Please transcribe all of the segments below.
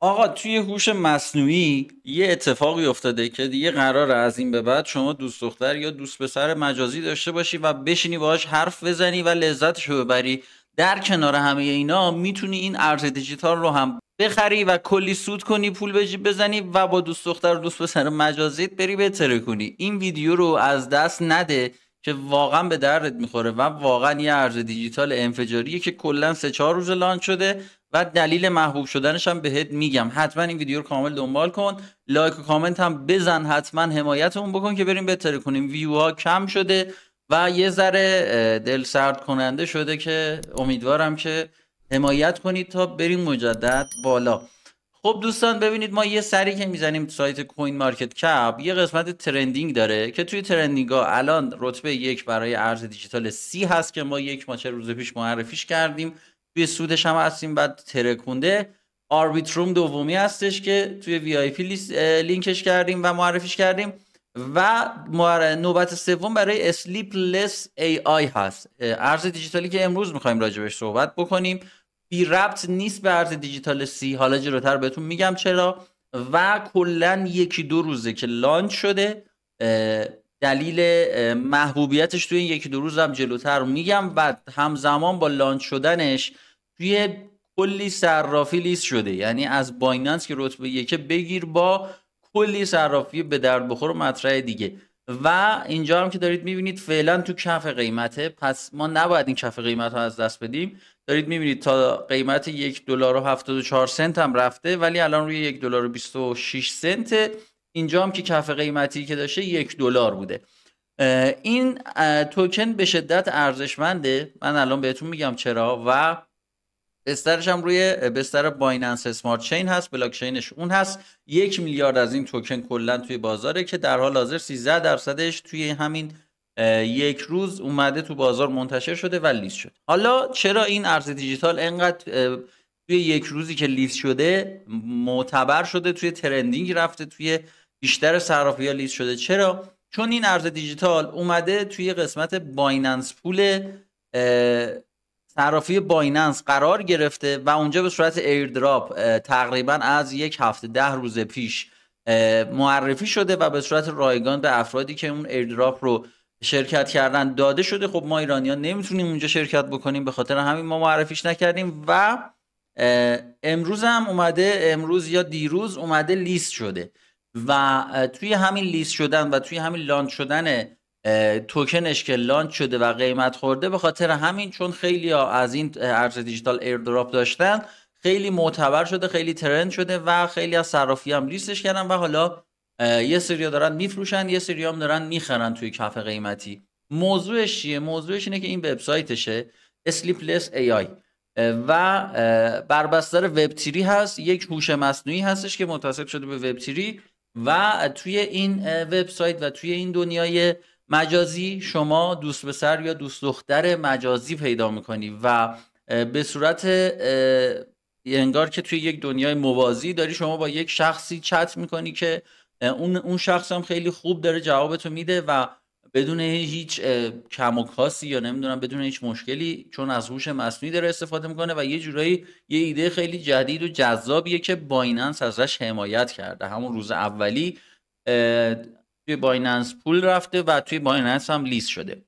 آقا توی هوش مصنوعی یه اتفاقی افتاده که دیگه قرار از این به بعد شما دوست دختر یا دوست پسر مجازی داشته باشی و بشینی باهاش حرف بزنی و لذتشو ببری در کنار همه اینا میتونی این ارز دیجیتال رو هم بخری و کلی سود کنی پول به جیب بزنی و با دوست دختر و دوست پسر مجازیت بری بتره کنی این ویدیو رو از دست نده که واقعا به دردت میخوره و واقعا یه ارز دیجیتال انفجاریه که کلا سه چهار روز لانچ شده و دلیل محبوب شدنش هم بهت میگم حتما این ویدیو رو کامل دنبال کن لایک و کامنت هم بزن حتما حمایتمون بکن که بریم بهتر کنیم ها کم شده و یه ذره دل سرد کننده شده که امیدوارم که حمایت کنید تا بریم مجدد بالا خب دوستان ببینید ما یه سری که میزنیم سایت کوین مارکت کپ یه قسمت ترندینگ داره که توی ترندینگ ها الان رتبه یک برای ارز دیجیتال سی هست که ما یک ماچه روز پیش معرفیش کردیم توی سودش هم هستیم بعد ترکونده آربیتروم دومی هستش که توی وی آی پی لینکش کردیم و معرفیش کردیم و نوبت سوم برای اسلیپلس ای آی هست ارز دیجیتالی که امروز میخوایم راجبش صحبت بکنیم بی ربط نیست به ارز دیجیتال سی حالا جلوتر بهتون میگم چرا و کلا یکی دو روزه که لانچ شده دلیل محبوبیتش توی این یکی دو روز جلوتر میگم و همزمان با لانچ شدنش توی کلی صرافی لیست شده یعنی از بایننس که رتبه یکه بگیر با کلی صرافی به درد بخور و مطرح دیگه و اینجا هم که دارید میبینید فعلا تو کف قیمته پس ما نباید این کف قیمت رو از دست بدیم دارید میبینید تا قیمت یک دلار و 74 سنت هم رفته ولی الان روی یک دلار و 26 سنت اینجا هم که کف قیمتی که داشته یک دلار بوده این توکن به شدت ارزشمنده من الان بهتون میگم چرا و بسترش هم روی بستر بایننس اسمارت چین هست بلاک چینش اون هست یک میلیارد از این توکن کلا توی بازاره که در حال حاضر 13 درصدش توی همین یک روز اومده تو بازار منتشر شده و لیست شده حالا چرا این ارز دیجیتال انقدر توی یک روزی که لیست شده معتبر شده توی ترندینگ رفته توی بیشتر صرافی ها لیست شده چرا چون این ارز دیجیتال اومده توی قسمت بایننس پول صرافی بایننس قرار گرفته و اونجا به صورت ایردراپ تقریبا از یک هفته ده روز پیش معرفی شده و به صورت رایگان به افرادی که اون ایردراپ رو شرکت کردن داده شده خب ما ایرانیان نمیتونیم اونجا شرکت بکنیم به خاطر همین ما معرفیش نکردیم و امروز هم اومده امروز یا دیروز اومده لیست شده و توی همین لیست شدن و توی همین لانچ شدن توکنش که لانچ شده و قیمت خورده به خاطر همین چون خیلی از این ارز دیجیتال ایردراپ داشتن خیلی معتبر شده خیلی ترند شده و خیلی از صرافی هم لیستش کردن و حالا یه سری دارن میفروشن یه سری هم دارن میخرن توی کف قیمتی موضوعش چیه موضوعش اینه که این وبسایتشه اسلیپلس ای آی و بستر وب تیری هست یک هوش مصنوعی هستش که متصل شده به وب تیری و توی این وبسایت و توی این دنیای مجازی شما دوست پسر یا دوست دختر مجازی پیدا میکنی و به صورت انگار که توی یک دنیای موازی داری شما با یک شخصی چت میکنی که اون اون شخص هم خیلی خوب داره جوابتو میده و بدون هیچ کم و کاسی یا نمیدونم بدون هیچ مشکلی چون از هوش مصنوعی داره استفاده میکنه و یه جورایی یه ایده خیلی جدید و جذابیه که بایننس ازش حمایت کرده همون روز اولی توی بایننس پول رفته و توی بایننس هم لیست شده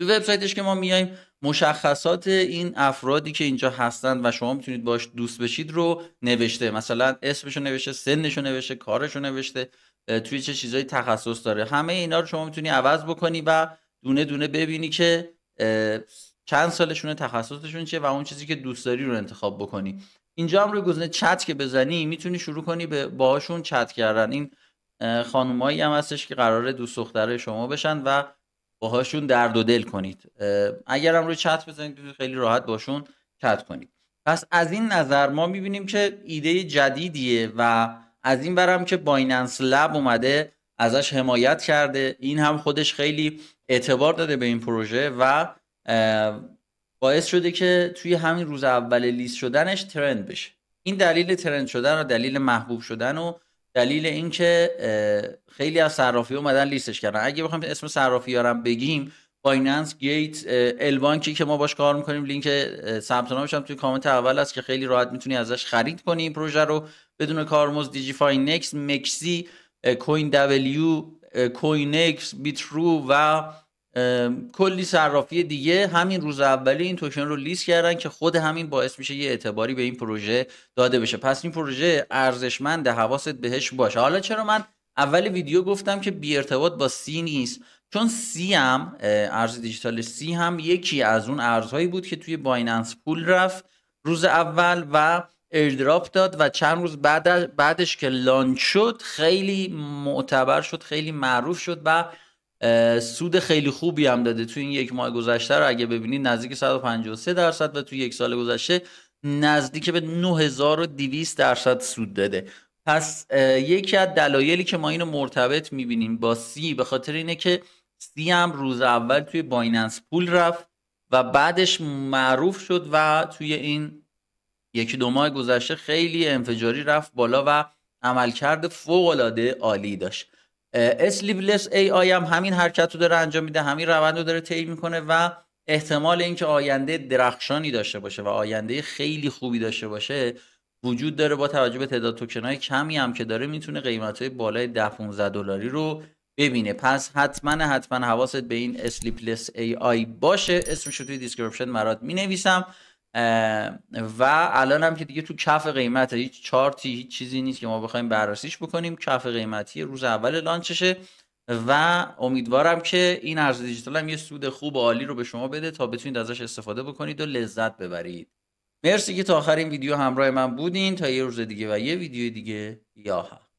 تو وبسایتش که ما میایم مشخصات این افرادی که اینجا هستند و شما میتونید باش دوست بشید رو نوشته مثلا اسمش رو نوشته سنش رو نوشته کارش رو نوشته توی چه چیزایی تخصص داره همه اینا رو شما میتونی عوض بکنی و دونه دونه ببینی که چند سالشونه تخصصشون چیه و اون چیزی که دوست داری رو انتخاب بکنی اینجا هم روی گزینه چت که بزنی میتونی شروع کنی به باهاشون چت کردن این خانومایی هم هستش که قراره دوست دختره شما بشن و باهاشون درد و دل کنید هم روی چت بزنید خیلی راحت باشون چت کنید پس از این نظر ما میبینیم که ایده جدیدیه و از این برم که بایننس لب اومده ازش حمایت کرده این هم خودش خیلی اعتبار داده به این پروژه و باعث شده که توی همین روز اول لیست شدنش ترند بشه این دلیل ترند شدن و دلیل محبوب شدن و دلیل اینکه خیلی از صرافی اومدن لیستش کردن اگه بخوام اسم صرافی یارم بگیم بایننس گیت البانکی که ما باش کار میکنیم لینک ثبت نامش توی کامنت اول هست که خیلی راحت میتونی ازش خرید کنی این پروژه رو بدون کارمز دیجی فاینکس مکسی کوین دبلیو کوینکس بیترو و کلی صرافی دیگه همین روز اولی این توکن رو لیست کردن که خود همین باعث میشه یه اعتباری به این پروژه داده بشه پس این پروژه ارزشمند حواست بهش باشه حالا چرا من اول ویدیو گفتم که بی ارتباط با سی نیست چون سی هم ارز دیجیتال سی هم یکی از اون ارزهایی بود که توی بایننس پول رفت روز اول و ایردراپ داد و چند روز بعد بعدش که لانچ شد خیلی معتبر شد خیلی معروف شد و سود خیلی خوبی هم داده تو این یک ماه گذشته رو اگه ببینید نزدیک 153 درصد و تو یک سال گذشته نزدیک به 9200 درصد سود داده پس یکی از دلایلی که ما اینو مرتبط میبینیم با سی به خاطر اینه که سی هم روز اول توی بایننس پول رفت و بعدش معروف شد و توی این یکی دو ماه گذشته خیلی انفجاری رفت بالا و عملکرد فوق العاده عالی داشت اسلیبلس ای آی هم همین حرکت رو داره انجام میده همین روند رو داره طی میکنه و احتمال اینکه آینده درخشانی داشته باشه و آینده خیلی خوبی داشته باشه وجود داره با توجه به تعداد توکن های کمی هم که داره میتونه قیمت های بالای 10 15 دلاری رو ببینه پس حتما حتما حواست به این اسلیپلس ای آی باشه اسمش رو توی دیسکریپشن مرات مینویسم و الان هم که دیگه تو کف قیمت هیچ چارتی هیچ چیزی نیست که ما بخوایم بررسیش بکنیم کف قیمتی روز اول لانچشه و امیدوارم که این ارز دیجیتال هم یه سود خوب و عالی رو به شما بده تا بتونید ازش استفاده بکنید و لذت ببرید مرسی که تا آخر این ویدیو همراه من بودین تا یه روز دیگه و یه ویدیو دیگه یا